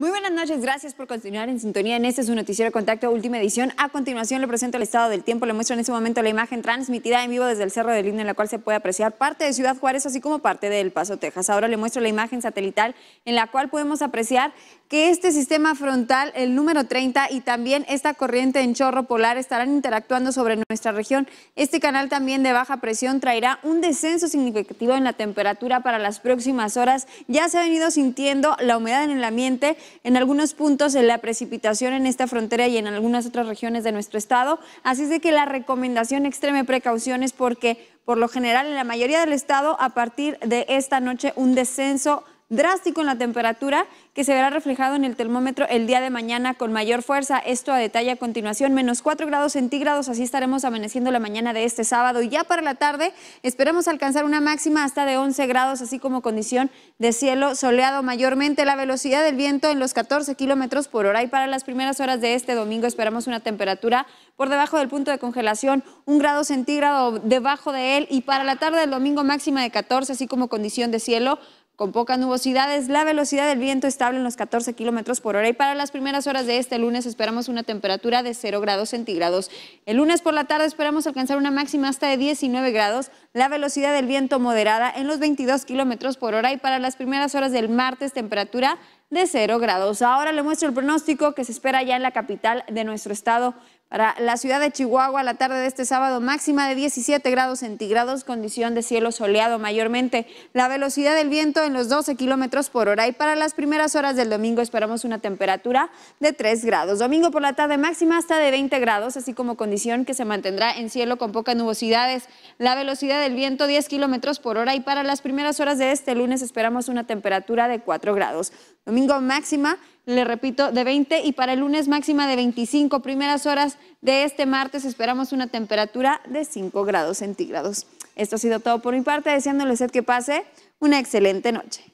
Muy buenas noches, gracias por continuar en sintonía. En este es su noticiero Contacto Última Edición. A continuación le presento el estado del tiempo. Le muestro en este momento la imagen transmitida en vivo desde el Cerro del Lindo, en la cual se puede apreciar parte de Ciudad Juárez, así como parte de El Paso, Texas. Ahora le muestro la imagen satelital en la cual podemos apreciar que este sistema frontal, el número 30, y también esta corriente en chorro polar estarán interactuando sobre nuestra región. Este canal también de baja presión traerá un descenso significativo en la temperatura para las próximas horas. Ya se ha venido sintiendo la humedad en el ambiente en algunos puntos en la precipitación en esta frontera y en algunas otras regiones de nuestro estado. Así es de que la recomendación extreme precauciones porque por lo general en la mayoría del estado a partir de esta noche un descenso drástico en la temperatura que se verá reflejado en el termómetro el día de mañana con mayor fuerza. Esto a detalle a continuación, menos 4 grados centígrados, así estaremos amaneciendo la mañana de este sábado. Y ya para la tarde esperamos alcanzar una máxima hasta de 11 grados, así como condición de cielo soleado mayormente. La velocidad del viento en los 14 kilómetros por hora y para las primeras horas de este domingo esperamos una temperatura por debajo del punto de congelación, un grado centígrado debajo de él. Y para la tarde del domingo máxima de 14, así como condición de cielo con pocas nubosidades. La velocidad del viento estable en los 14 kilómetros por hora y para las primeras horas de este lunes esperamos una temperatura de 0 grados centígrados. El lunes por la tarde esperamos alcanzar una máxima hasta de 19 grados. La velocidad del viento moderada en los 22 kilómetros por hora y para las primeras horas del martes temperatura de 0 grados. Ahora le muestro el pronóstico que se espera ya en la capital de nuestro estado. Para la ciudad de Chihuahua, la tarde de este sábado, máxima de 17 grados centígrados, condición de cielo soleado mayormente. La velocidad del viento en los 12 kilómetros por hora. Y para las primeras horas del domingo, esperamos una temperatura de 3 grados. Domingo por la tarde, máxima hasta de 20 grados, así como condición que se mantendrá en cielo con pocas nubosidades. La velocidad del viento, 10 kilómetros por hora. Y para las primeras horas de este lunes, esperamos una temperatura de 4 grados. Domingo máxima, le repito, de 20 y para el lunes máxima de 25. Primeras horas de este martes esperamos una temperatura de 5 grados centígrados. Esto ha sido todo por mi parte, deseándoles que pase una excelente noche.